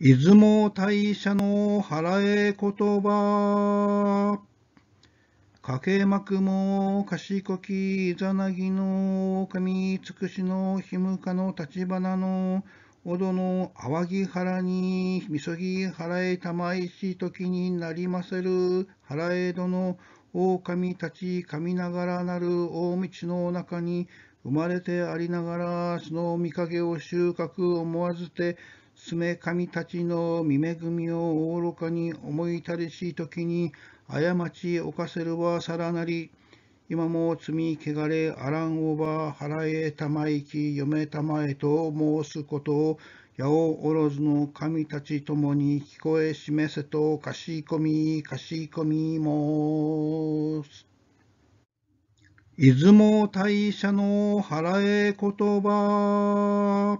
出雲大社の払え言葉。かけまくも賢きいざなぎの神つくしのひむかの立花のおどの淡木原にみそぎ腹へ玉石時になりませる払えどの狼たち神ながらなる大道の中に生まれてありながら、その見かけを収穫思わずて、すめ神たちの見恵みをおろかに思いたりしいに、過ち犯せるはさらなり、今も罪汚れあらんおば払えたまいき嫁たまえと申すことを、八尾おろずの神たちともに聞こえ示せとかしこみかしこみ申す。出雲大社の払え言葉。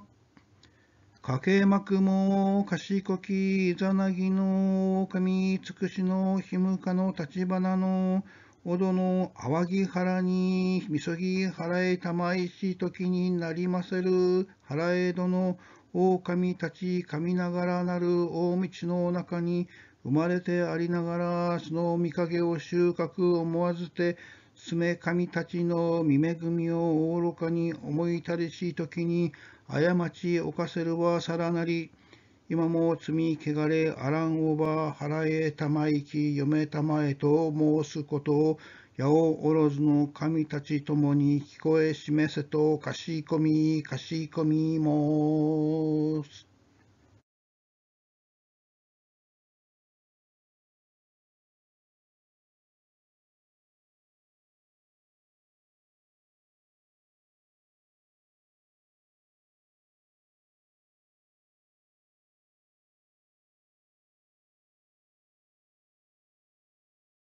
かけまくも賢きいざなぎの神尽くしのひむかの立花のほどの淡木原に、みそぎ原へ玉石時になりませる、原江戸の狼たち神ながらなる大道の中に、生まれてありながら、その見かけを収穫思わずて、爪神たちの見恵みをおおろかに思いたりし時に、過ち犯せるはさらなり。今も罪汚れあらんおば払えたまいき嫁たまえと申すことを八をおろずの神たちともに聞こえ示せとかしこみかしこみ申す。